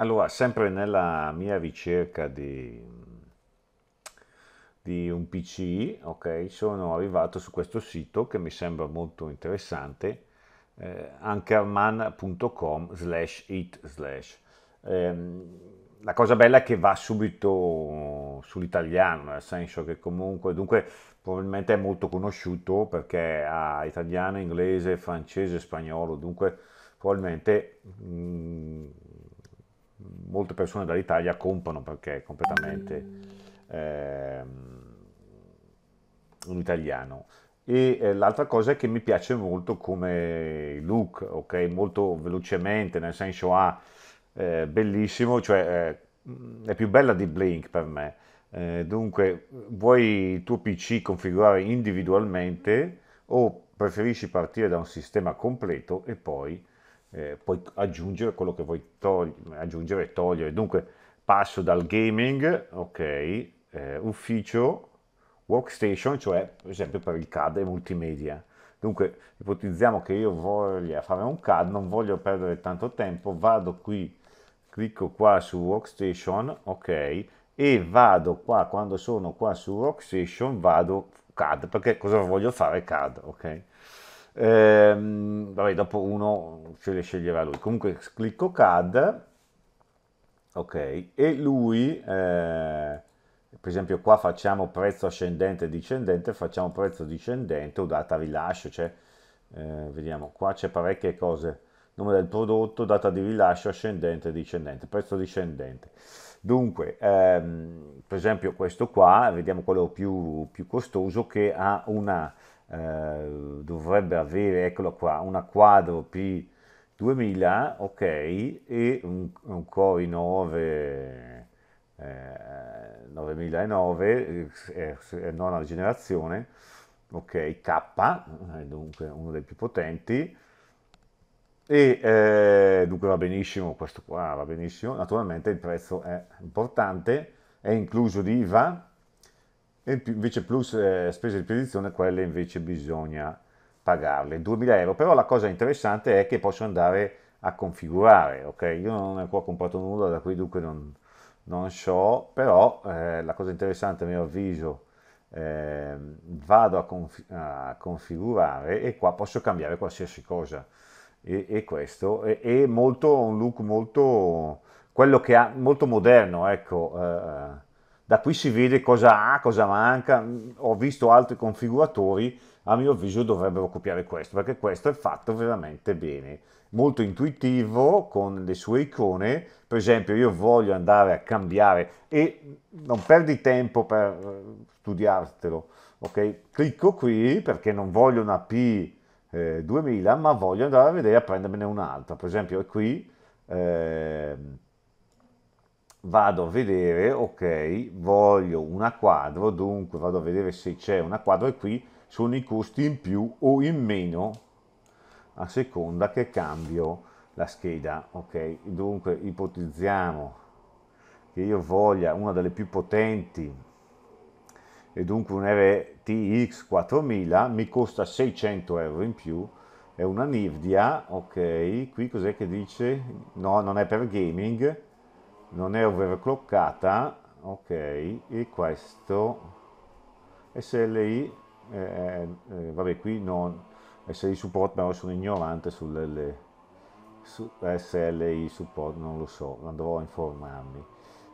Allora, sempre nella mia ricerca di, di un PC, ok, sono arrivato su questo sito che mi sembra molto interessante, eh, ankerman.com slash it slash. Eh, la cosa bella è che va subito sull'italiano, nel senso che comunque, dunque, probabilmente è molto conosciuto perché ha italiano, inglese, francese, spagnolo, dunque probabilmente mh, mm, molte persone dall'Italia comprano perché è completamente eh, un italiano. E eh, l'altra cosa è che mi piace molto come look, ok? Molto velocemente, nel senso ha ah, eh, bellissimo, cioè eh, mm, è più bella di Blink per me. dunque, vuoi il tuo PC configurare individualmente o preferisci partire da un sistema completo e poi eh, puoi aggiungere quello che vuoi togli- aggiungere e togliere. Dunque passo dal gaming, ok, eh, ufficio, workstation, cioè per esempio per il CAD e multimedia. Dunque ipotizziamo che io voglia fare un CAD, non voglio perdere tanto tempo, vado qui, clicco qua su workstation, ok, e vado qua, quando sono qua su workstation, vado CAD, perché cosa voglio fare CAD, ok? Ehm, vabbè, dopo uno ce le sceglierà lui. Comunque clicco CAD, ok, e lui, eh, per esempio qua facciamo prezzo ascendente e discendente, facciamo prezzo discendente o data rilascio, cioè, eh, vediamo, qua c'è parecchie cose, nome del prodotto, data di rilascio ascendente e discendente, prezzo discendente. Dunque, ehm, per esempio questo qua, vediamo quello più, più costoso che ha una, eh, dovrebbe avere, eccolo qua, una quadro P2000, ok, e un, un Core 9, eh, 9009, eh, eh, nona generazione, ok, K, eh, dunque uno dei più potenti, e eh, dunque va benissimo questo qua va benissimo naturalmente il prezzo è importante è incluso di IVA e invece plus eh, spese di spedizione quelle invece bisogna pagarle 2000 euro però la cosa interessante è che posso andare a configurare ok io non ho ancora comprato nulla da qui dunque non, non so però eh, la cosa interessante a mio avviso ehm, vado a, conf a configurare e qua posso cambiare qualsiasi cosa e, e questo, è, e, molto, un look molto, quello che ha, molto moderno, ecco, eh, eh. da qui si vede cosa ha, cosa manca, mm, ho visto altri configuratori, a mio avviso dovrebbero copiare questo, perché questo è fatto veramente bene, molto intuitivo con le sue icone, per esempio io voglio andare a cambiare e non perdi tempo per eh, studiartelo, ok? Clicco qui perché non voglio una P eh, 2000, ma voglio andare a vedere a prendermene un'altra. Per esempio, qui eh, vado a vedere, ok, voglio una quadro, dunque vado a vedere se c'è una quadro e qui sono i costi in più o in meno a seconda che cambio la scheda, ok? Dunque ipotizziamo che io voglia una delle più potenti e dunque un RTX 4000 mi costa 600 euro in più è una Nvidia ok qui cos'è che dice no non è per gaming non è overclockata ok e questo SLI eh, eh, eh, vabbè qui non SLI support però sono ignorante sulle su SLI support non lo so andrò a informarmi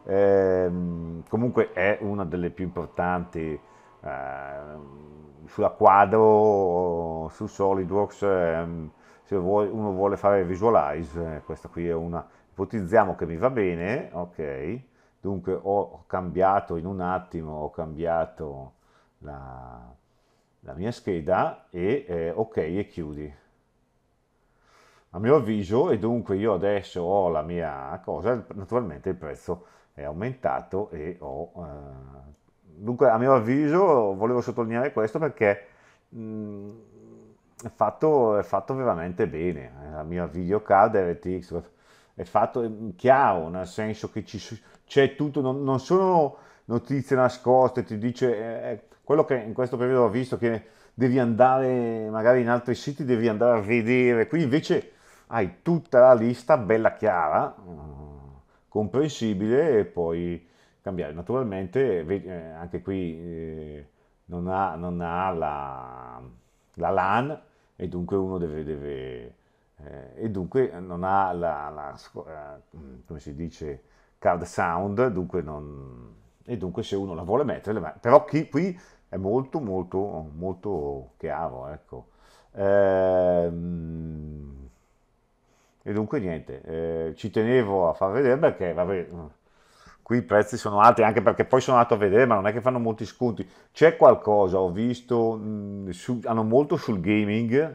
Ehm, comunque è una delle più importanti eh, sulla quadro su SolidWorks ehm, se uno vuole fare visualize eh, questa qui è una ipotizziamo che mi va bene ok dunque ho cambiato in un attimo ho cambiato la, la mia scheda e eh, ok e chiudi a mio avviso e dunque io adesso ho la mia cosa naturalmente il prezzo è aumentato e ho... Eh... dunque a mio avviso volevo sottolineare questo perché mh, mm, è, fatto, è, fatto, veramente bene, la mia videocard RTX è fatto è chiaro, nel senso che ci, c'è tutto, non, non, sono notizie nascoste, ti dice eh, eh, quello che in questo periodo ho visto che devi andare magari in altri siti, devi andare a vedere, qui invece hai tutta la lista bella chiara mm, comprensibile e poi cambiare. Naturalmente eh, anche qui eh, non ha, non ha la, la, LAN e dunque uno deve, deve eh, e dunque non ha la, la eh, mm, come si dice, card sound, dunque non, e dunque se uno la vuole mettere, però chi, qui è molto molto molto chiaro, ecco. Ehm, e dunque niente, eh, ci tenevo a far vedere perché, vabbè, qui i prezzi sono alti, anche perché poi sono andato a vedere, ma non è che fanno molti sconti. C'è qualcosa, ho visto, mh, mm, su, hanno molto sul gaming,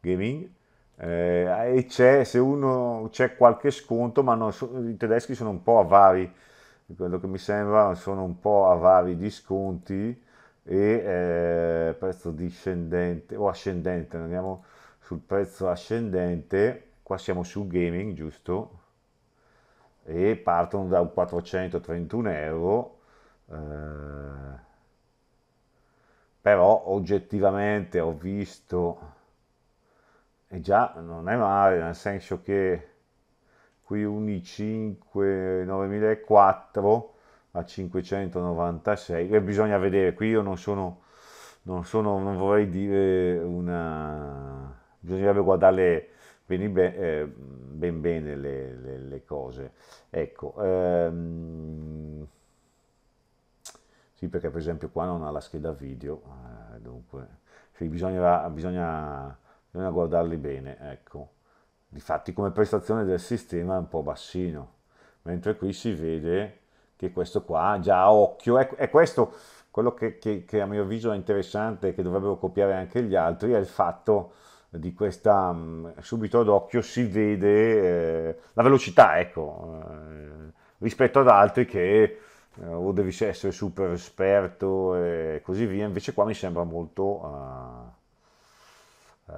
gaming eh, e c'è, se uno, c'è qualche sconto, ma non, so, i tedeschi sono un po' avari, quello che mi sembra sono un po' avari di sconti e eh, prezzo discendente o ascendente, andiamo sul prezzo ascendente qua siamo su gaming giusto e partono da 431 euro eh, però oggettivamente ho visto e già non è male nel senso che qui un i5 9004 a 596 e bisogna vedere qui io non sono non sono non vorrei dire una bisognerebbe guardare quindi ben, eh, ben bene le, le, le, cose. Ecco, ehm, sì perché per esempio qua non ha la scheda video, eh, dunque cioè bisogna, bisogna, bisogna, guardarli bene, ecco. Difatti come prestazione del sistema è un po' bassino, mentre qui si vede che questo qua già a occhio, è, ecco, è questo quello che, che, che a mio avviso è interessante e che dovrebbero copiare anche gli altri, è il fatto di questa, mm, subito ad occhio si vede eh, la velocità, ecco, eh, rispetto ad altri che eh, o devi essere super esperto e così via, invece qua mi sembra molto, eh, eh,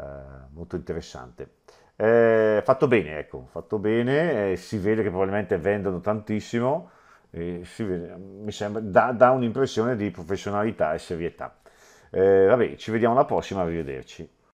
molto interessante. Eh, fatto bene, ecco, fatto bene, eh, si vede che probabilmente vendono tantissimo, eh, vede, mi sembra, da, dà un'impressione di professionalità e serietà. vabbè, ci vediamo alla prossima, arrivederci.